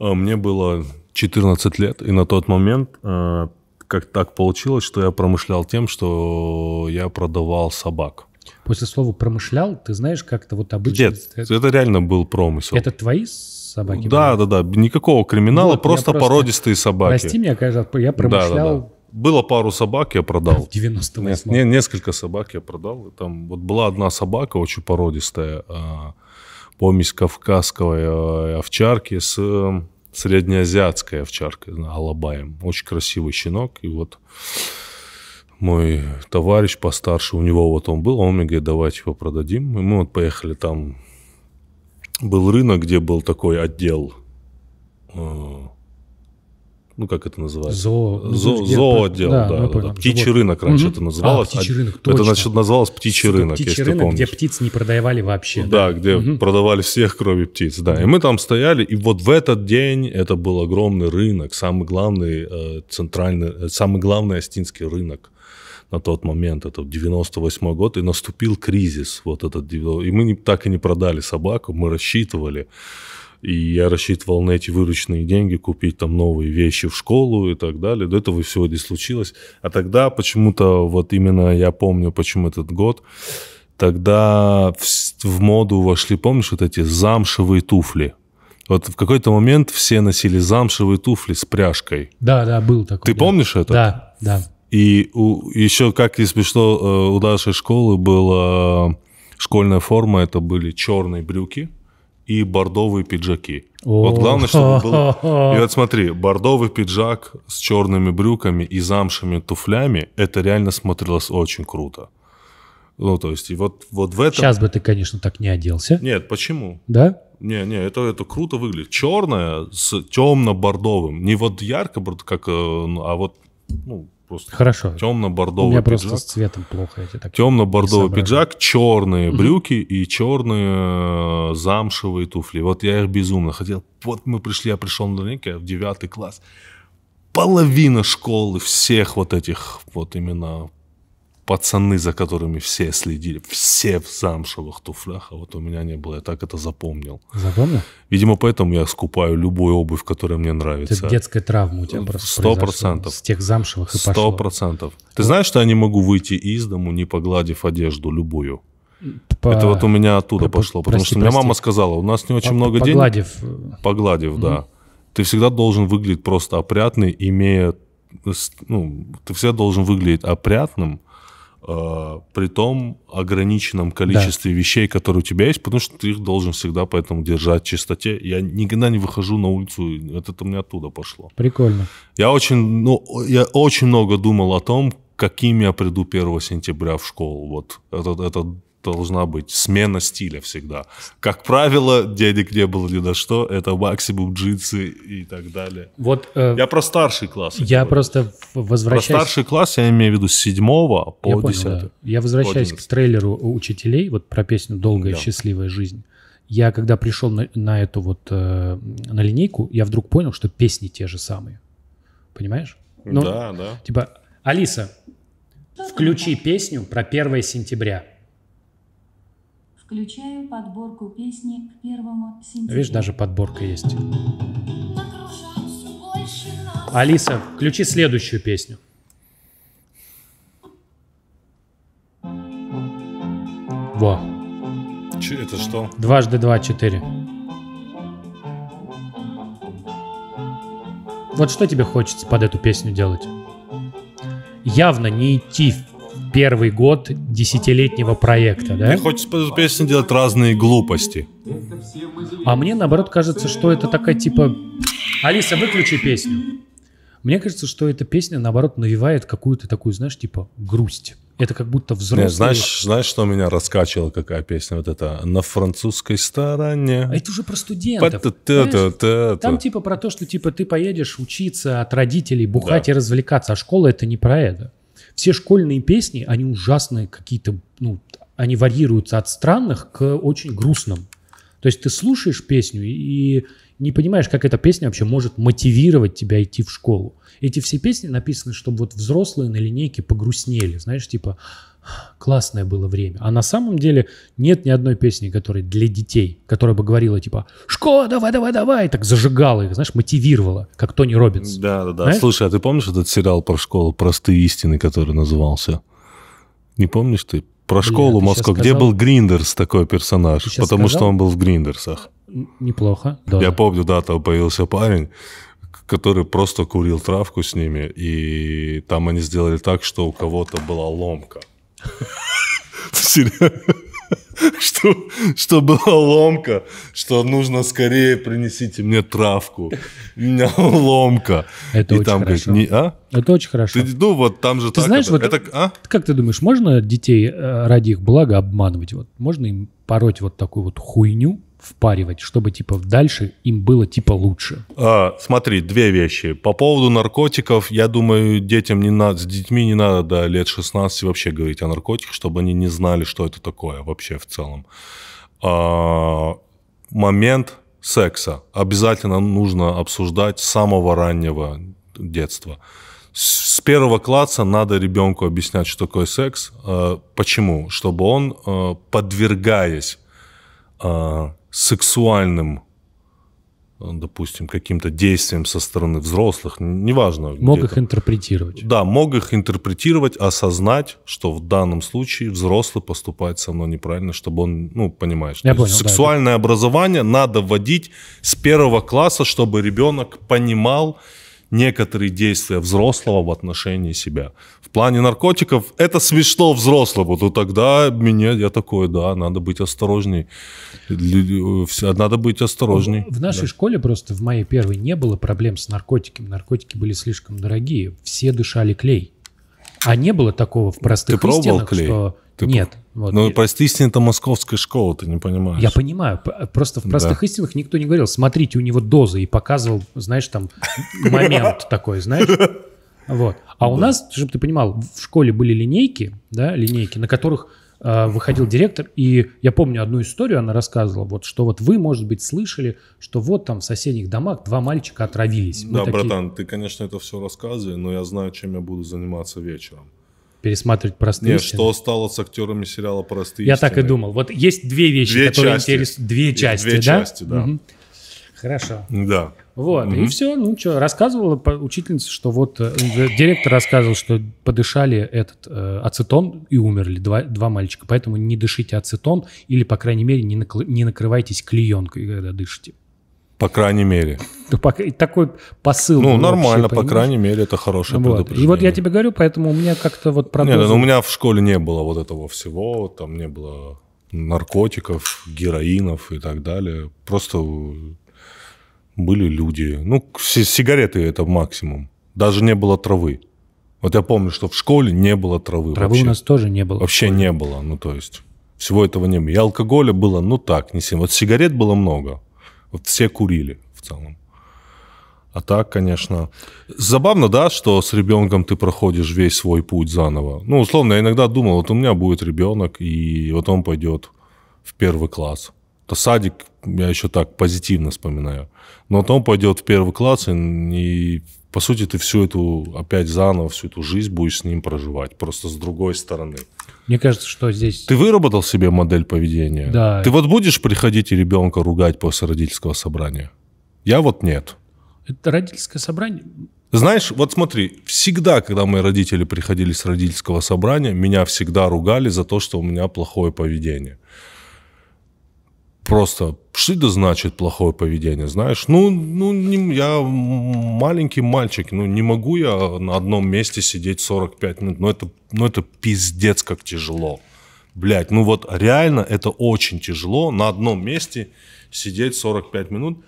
Э, мне было 14 лет, и на тот момент э, как так получилось, что я промышлял тем, что я продавал собак. После слова «промышлял», ты знаешь, как-то вот обычно... Нет, это, это реально был промысел. Это твои собаки? Да, были? да, да, никакого криминала, вот, ну, просто, просто породистые собаки. Прости меня, кажется, я промышлял... Да, да, да. Было пару собак, я продал. В 98 Нет, не, Несколько собак я продал. Там вот была одна собака, очень породистая, э, помесь кавказской э, овчарки с э, среднеазиатская овчарка, алабаем. Очень красивый щенок. И вот мой товарищ постарше, у него вот он был, а он мне говорит, давайте его продадим. И мы вот поехали там. Был рынок, где был такой отдел э, ну как это называется? Зоо. Зо, ну, зооотдел, да, да, да, да. Птичий живот. рынок раньше угу. это называлось. А, птичий рынок, а, точно. Это, значит, называлось птичий Сука, рынок, птичий если рынок, ты помнишь. где птиц не продавали вообще. Да, да где угу. продавали всех, кроме птиц, да. И мы там стояли, и вот в этот день это был огромный рынок, самый главный э, центральный, э, самый главный астинский рынок на тот момент, это 98 год, и наступил кризис вот этот, и мы не, так и не продали собаку, мы рассчитывали, и я рассчитывал на эти выручные деньги купить там новые вещи в школу и так далее. До этого всего не случилось. А тогда почему-то, вот именно я помню, почему этот год, тогда в, в моду вошли, помнишь, вот эти замшевые туфли? Вот в какой-то момент все носили замшевые туфли с пряжкой. Да, да, был такой. Ты да. помнишь это? Да, да. И у, еще, как и смешно, э, у нашей школы была школьная форма, это были черные брюки, и бордовые пиджаки. О. Вот главное, чтобы было... И вот смотри, бордовый пиджак с черными брюками и замшими туфлями, это реально смотрелось очень круто. Ну, то есть, и вот, вот в этом... Сейчас бы ты, конечно, так не оделся. Нет, почему? Да? Не, не, это, это круто выглядит. Черное с темно-бордовым. Не вот ярко, как, э, ну, а вот ну, просто Хорошо. темно-бордовый У меня пиджак. просто с цветом плохо. Я так темно-бордовый пиджак, черные брюки и черные э, замшевые туфли. Вот я их безумно хотел. Вот мы пришли, я пришел на Дальник, я в девятый класс. Половина школы всех вот этих вот именно пацаны, за которыми все следили, все в замшевых туфлях, а вот у меня не было, я так это запомнил. Запомнил? Видимо, поэтому я скупаю любую обувь, которая мне нравится. Это детская травма у тебя просто Сто процентов. С тех замшевых и Сто процентов. Ты знаешь, что я не могу выйти из дому, не погладив одежду любую? По... Это вот у меня оттуда по... пошло, потому прости, что прости. меня мама сказала, у нас не очень по... много погладив. денег. Погладив. Э, погладив, mm-hmm. да. Ты всегда должен выглядеть просто опрятный, имея... Ну, ты всегда должен выглядеть опрятным, Э, при том ограниченном количестве да. вещей, которые у тебя есть, потому что ты их должен всегда поэтому держать в чистоте. Я никогда не выхожу на улицу, это у меня оттуда пошло. Прикольно. Я очень, ну, я очень много думал о том, каким я приду 1 сентября в школу. Вот это, это должна быть смена стиля всегда. Как правило, денег не было ни на что, это максимум джинсы и так далее. Вот, э, я про старший класс. Я говорю. просто возвращаюсь... Про старший класс я имею в виду с седьмого по я 10. Понял, да. Я возвращаюсь к трейлеру учителей, вот про песню «Долгая да. счастливая жизнь». Я когда пришел на, на эту вот, э, на линейку, я вдруг понял, что песни те же самые. Понимаешь? Ну, да, да. Типа, Алиса, включи песню про 1 сентября. Включаю подборку песни к первому сентября. Видишь, даже подборка есть. Алиса, включи следующую песню. Во. Че, это что? Дважды два, четыре. Вот что тебе хочется под эту песню делать? Явно не идти первый год десятилетнего проекта, да? Мне хочется песни делать разные глупости. А мне, наоборот, кажется, что это такая типа... Алиса, выключи песню. Мне кажется, что эта песня, наоборот, навевает какую-то такую, знаешь, типа грусть. Это как будто взрослый... Нет, знаешь, знаешь, что меня раскачивала какая песня? Вот это «На французской стороне». А это уже про студентов. Там типа про то, что типа ты поедешь учиться от родителей, бухать да. и развлекаться, а школа — это не про это. Все школьные песни, они ужасные какие-то, ну, они варьируются от странных к очень грустным. То есть ты слушаешь песню и не понимаешь, как эта песня вообще может мотивировать тебя идти в школу. Эти все песни написаны, чтобы вот взрослые на линейке погрустнели, знаешь, типа классное было время. А на самом деле нет ни одной песни, которая для детей, которая бы говорила типа "школа, давай, давай, давай!» так зажигала их, знаешь, мотивировала, как Тони Робинс. Да, да, да. Знаешь? Слушай, а ты помнишь этот сериал про школу «Простые истины», который назывался? Не помнишь ты? Про Блин, школу а ты Москву, сказал... где был Гриндерс такой персонаж, потому сказал? что он был в Гриндерсах. Неплохо, да. Я помню, да, там появился парень, который просто курил травку с ними, и там они сделали так, что у кого-то была ломка – что, что была ломка, что нужно скорее принесите мне травку. У меня ломка. Это и очень там, хорошо. Как, не, а? Это очень хорошо. Ты, ну вот там же ты так. Знаешь, это, вот, это, а? Как ты думаешь, можно детей э, ради их блага обманывать? Вот, можно им пороть вот такую вот хуйню, впаривать, чтобы типа дальше им было типа лучше? А, смотри, две вещи. По поводу наркотиков, я думаю, детям не надо, с детьми не надо до лет 16 вообще говорить о наркотиках, чтобы они не знали, что это такое вообще в целом. А, момент секса обязательно нужно обсуждать с самого раннего детства. С первого класса надо ребенку объяснять, что такое секс. А, почему? Чтобы он, а, подвергаясь а, сексуальным, э, допустим, каким-то действием со стороны взрослых, неважно. Мог где-то. их интерпретировать. Да, мог их интерпретировать, осознать, что в данном случае взрослый поступает со мной неправильно, чтобы он, ну, понимаешь. Я понял, сексуальное да, образование надо вводить с первого класса, чтобы ребенок понимал, некоторые действия взрослого в отношении себя. В плане наркотиков это смешно взрослому, то тогда меня, я такой, да, надо быть осторожней. Э, надо быть осторожней. В нашей да. школе просто в моей первой не было проблем с наркотиками. Наркотики были слишком дорогие. Все дышали клей. А не было такого в простых Ты пробовал истинах, клей? что ты Нет. По... Вот. Ну, прости, если это московская школа, ты не понимаешь. Я понимаю. Просто в простых да. истинах никто не говорил, смотрите, у него доза, и показывал, знаешь, там момент такой, знаешь. Вот. А у нас, чтобы ты понимал, в школе были линейки, да, линейки, на которых э, выходил директор, и я помню одну историю, она рассказывала, вот, что вот вы, может быть, слышали, что вот там в соседних домах два мальчика отравились. Мы да, такие... братан, ты, конечно, это все рассказывай, но я знаю, чем я буду заниматься вечером пересматривать простые. Нет, что стало с актерами сериала «Простые Я так и думал. Вот есть две вещи, две которые интересуют. Две части, две да? части, да. Угу. Хорошо. Да. Вот, угу. и все. Ну что, рассказывала учительница, что вот э, э, директор рассказывал, что подышали этот э, ацетон и умерли два, два мальчика. Поэтому не дышите ацетон или, по крайней мере, не, накл- не накрывайтесь клеенкой, когда дышите. По крайней мере. Такой посыл. Ну, нормально, по крайней мере, это хорошее вот. предупреждение. И вот я тебе говорю, поэтому у меня как-то вот ну, продолжил... Нет, ну, у меня в школе не было вот этого всего, там не было наркотиков, героинов и так далее. Просто были люди. Ну, сигареты это максимум. Даже не было травы. Вот я помню, что в школе не было травы. Травы вообще. у нас тоже не было. Вообще не было, ну то есть всего этого не было. И алкоголя было, ну так, не сильно. Вот сигарет было много. Вот все курили в целом. А так, конечно... Забавно, да, что с ребенком ты проходишь весь свой путь заново. Ну, условно, я иногда думал, вот у меня будет ребенок, и вот он пойдет в первый класс. То садик я еще так позитивно вспоминаю. Но вот он пойдет в первый класс, и, и по сути ты всю эту, опять заново, всю эту жизнь будешь с ним проживать, просто с другой стороны. Мне кажется, что здесь... Ты выработал себе модель поведения? Да. Ты вот будешь приходить и ребенка ругать после родительского собрания? Я вот нет. Это родительское собрание... Знаешь, вот смотри, всегда, когда мои родители приходили с родительского собрания, меня всегда ругали за то, что у меня плохое поведение просто, что это значит плохое поведение, знаешь? Ну, ну не, я маленький мальчик, ну не могу я на одном месте сидеть 45 минут, ну это, ну это пиздец как тяжело. Блять, ну вот реально это очень тяжело на одном месте сидеть 45 минут.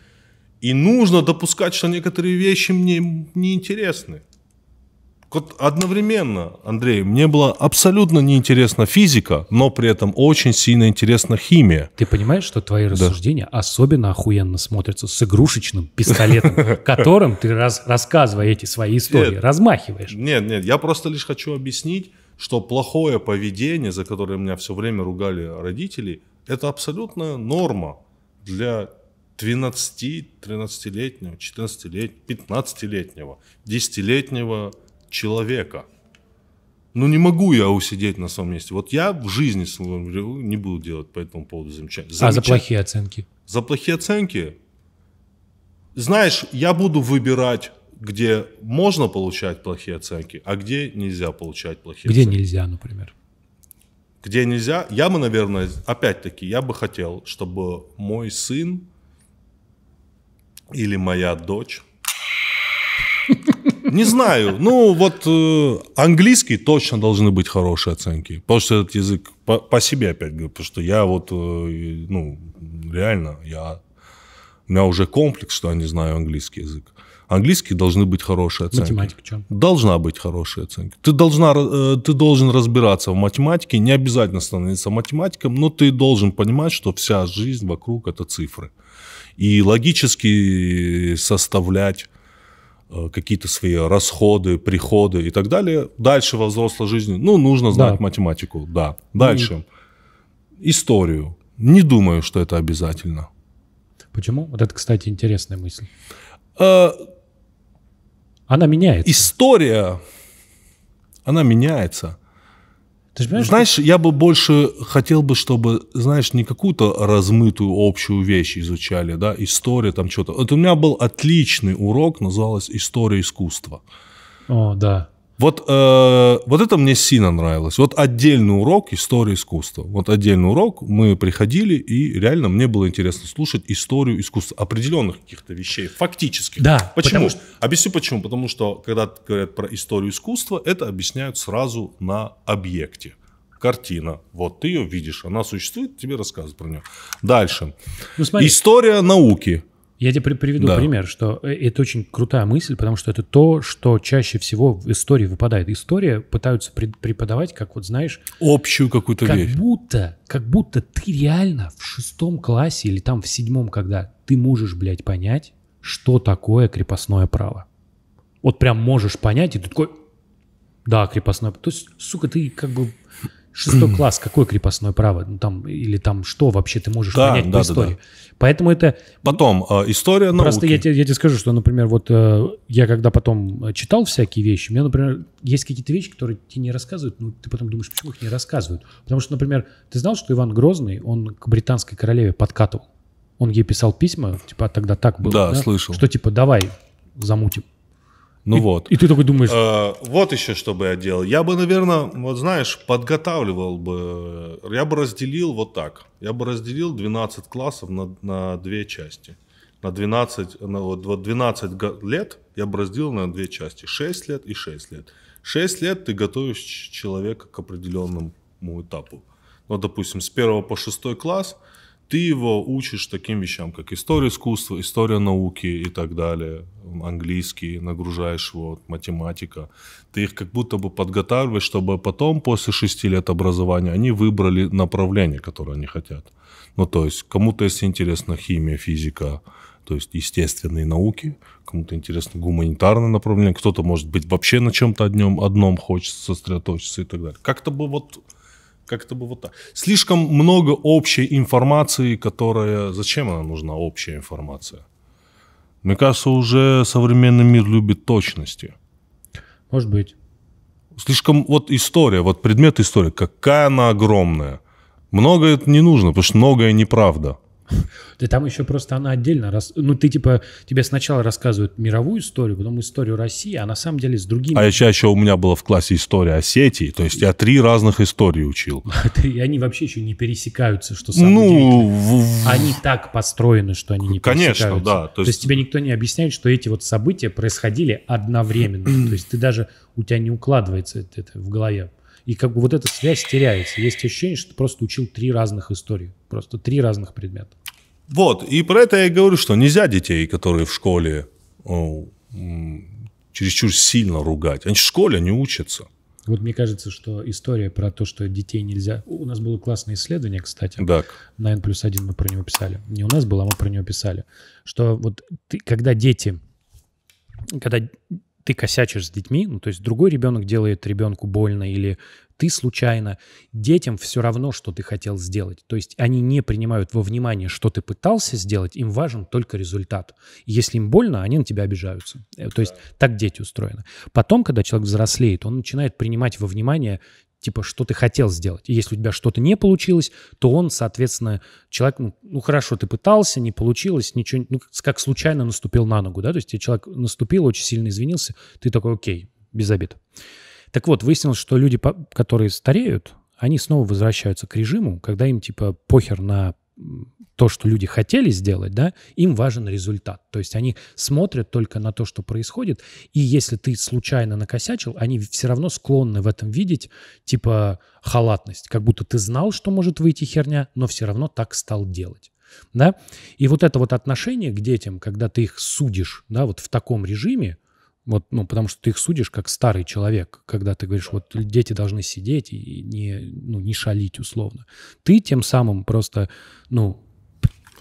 И нужно допускать, что некоторые вещи мне неинтересны. Вот одновременно, Андрей, мне была абсолютно неинтересна физика, но при этом очень сильно интересна химия. Ты понимаешь, что твои рассуждения да. особенно охуенно смотрятся с игрушечным пистолетом, которым ты, рассказывая эти свои истории, размахиваешь? Нет, нет, я просто лишь хочу объяснить, что плохое поведение, за которое меня все время ругали родители, это абсолютная норма для 12, 13-летнего, 14-летнего, 15-летнего, 10-летнего человека. Ну не могу я усидеть на своем месте. Вот я в жизни не буду делать по этому поводу замечания. А за плохие оценки? За плохие оценки? Знаешь, я буду выбирать, где можно получать плохие оценки, а где нельзя получать плохие где оценки. Где нельзя, например? Где нельзя? Я бы, наверное, опять-таки, я бы хотел, чтобы мой сын или моя дочь не знаю. Ну, вот э, английский точно должны быть хорошие оценки. Потому что этот язык по, по себе опять говорю, потому что я вот, э, ну, реально, я, у меня уже комплекс, что я не знаю английский язык. Английский должны быть хорошие оценки. Математика чем? Должна быть хорошие оценки. Ты, должна, э, ты должен разбираться в математике, не обязательно становиться математиком, но ты должен понимать, что вся жизнь вокруг – это цифры. И логически составлять Э, какие-то свои расходы, приходы и так далее. Дальше во взрослой жизни, ну, нужно знать да. математику, да. Дальше. И... Историю. Не думаю, что это обязательно. Почему? Вот это, кстати, интересная мысль. А... Она меняется. История, она меняется. Ты знаешь, знаешь ты... я бы больше хотел бы, чтобы, знаешь, не какую-то размытую общую вещь изучали, да, история там что-то. Вот у меня был отличный урок, называлось «История искусства». О, да. Вот, э, вот это мне сильно нравилось. Вот отдельный урок истории искусства. Вот отдельный урок. Мы приходили, и реально мне было интересно слушать историю искусства. Определенных каких-то вещей, фактически. Да. Почему? Потому... Объясню почему. Потому что, когда говорят про историю искусства, это объясняют сразу на объекте. Картина. Вот ты ее видишь, она существует, тебе рассказывают про нее. Дальше. Ну, История науки я тебе приведу да. пример, что э, это очень крутая мысль, потому что это то, что чаще всего в истории выпадает. История пытаются преподавать, как вот знаешь... Общую какую-то как вещь. Будто, как будто ты реально в шестом классе или там в седьмом, когда ты можешь, блядь, понять, что такое крепостное право. Вот прям можешь понять, и ты такой, да, крепостное. То есть, сука, ты как бы Шестой класс, какое крепостное право? Ну, там, или там что вообще ты можешь да, понять да, по истории? Да, да. Поэтому это... Потом, э, история науки. Просто я, я, я тебе скажу, что, например, вот э, я когда потом э, читал всякие вещи, мне например, есть какие-то вещи, которые тебе не рассказывают, ну ты потом думаешь, почему их не рассказывают? Потому что, например, ты знал, что Иван Грозный, он к британской королеве подкатывал? Он ей писал письма, типа «А тогда так было. Да, да? слышал. Что типа давай замутим. Ну и, вот. И ты такой думаешь... Э, вот еще что бы я делал. Я бы, наверное, вот знаешь, подготавливал бы... Я бы разделил вот так. Я бы разделил 12 классов на, на две части. На 12, на вот 12 лет я бы разделил на две части. 6 лет и 6 лет. 6 лет ты готовишь человека к определенному этапу. Ну, допустим, с 1 по 6 класс – ты его учишь таким вещам, как история искусства, история науки и так далее, английский, нагружаешь его, математика. Ты их как будто бы подготавливаешь, чтобы потом, после шести лет образования, они выбрали направление, которое они хотят. Ну, то есть, кому-то, если интересна химия, физика, то есть естественные науки, кому-то интересно гуманитарное направление, кто-то, может быть, вообще на чем-то одном, одном хочет сосредоточиться и так далее. Как-то бы вот как-то бы вот так. Слишком много общей информации, которая... Зачем она нужна, общая информация? Мне кажется, уже современный мир любит точности. Может быть. Слишком... Вот история, вот предмет истории, какая она огромная. Многое это не нужно, потому что многое неправда. Да там еще просто она отдельно, рас... ну ты типа, тебе сначала рассказывают мировую историю, потом историю России, а на самом деле с другими. А еще, еще у меня было в классе история Осетии, то есть я три разных истории учил. И они вообще еще не пересекаются, что самое Ну, они так построены, что они не Конечно, пересекаются. Конечно, да. То есть... то есть тебе никто не объясняет, что эти вот события происходили одновременно, то есть ты даже, у тебя не укладывается это в голове. И как бы вот эта связь теряется. Есть ощущение, что ты просто учил три разных истории. Просто три разных предмета. Вот, и про это я и говорю, что нельзя детей, которые в школе о, чересчур сильно ругать. Они в школе не учатся. Вот мне кажется, что история про то, что детей нельзя... У нас было классное исследование, кстати. Так. На N плюс 1 мы про него писали. Не у нас было, а мы про него писали. Что вот ты, когда дети... Когда ты косячишь с детьми, ну, то есть другой ребенок делает ребенку больно или ты случайно, детям все равно, что ты хотел сделать. То есть они не принимают во внимание, что ты пытался сделать, им важен только результат. Если им больно, они на тебя обижаются. Э, то есть так дети устроены. Потом, когда человек взрослеет, он начинает принимать во внимание типа, что ты хотел сделать. И если у тебя что-то не получилось, то он, соответственно, человек, ну, ну хорошо, ты пытался, не получилось, ничего, ну, как случайно наступил на ногу, да, то есть тебе человек наступил, очень сильно извинился, ты такой, окей, без обид. Так вот, выяснилось, что люди, которые стареют, они снова возвращаются к режиму, когда им, типа, похер на то, что люди хотели сделать, да, им важен результат. То есть они смотрят только на то, что происходит, и если ты случайно накосячил, они все равно склонны в этом видеть, типа, халатность, как будто ты знал, что может выйти херня, но все равно так стал делать. Да? И вот это вот отношение к детям, когда ты их судишь, да, вот в таком режиме, вот, ну, потому что ты их судишь как старый человек, когда ты говоришь, вот дети должны сидеть и не, ну, не шалить условно. Ты тем самым просто, ну,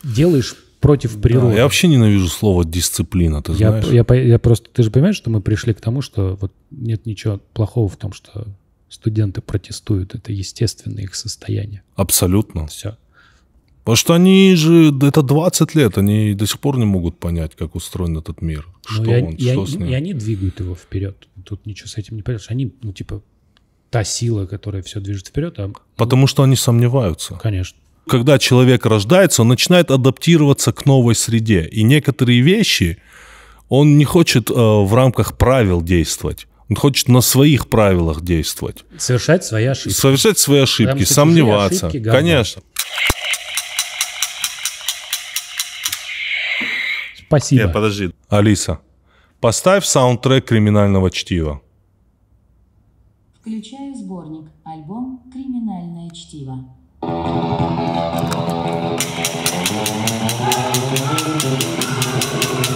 делаешь против природы. Да, я вообще ненавижу слово дисциплина, ты знаешь. Я, я, я просто, ты же понимаешь, что мы пришли к тому, что вот нет ничего плохого в том, что студенты протестуют, это естественное их состояние. Абсолютно. Все. Потому что они же, это 20 лет, они до сих пор не могут понять, как устроен этот мир. Ну, что и, он, и, что и, с ним. И они двигают его вперед. Тут ничего с этим не понимаешь. Они, ну, типа, та сила, которая все движет вперед. А... Ну, Потому что они сомневаются. Конечно. Когда человек рождается, он начинает адаптироваться к новой среде. И некоторые вещи он не хочет э, в рамках правил действовать. Он хочет на своих правилах действовать. Совершать свои ошибки. Совершать свои ошибки, сомневаться. Ошибки, Конечно. Спасибо. Э, подожди. Алиса, поставь саундтрек криминального чтива. Включаю сборник, альбом «Криминальное чтиво». Thank you.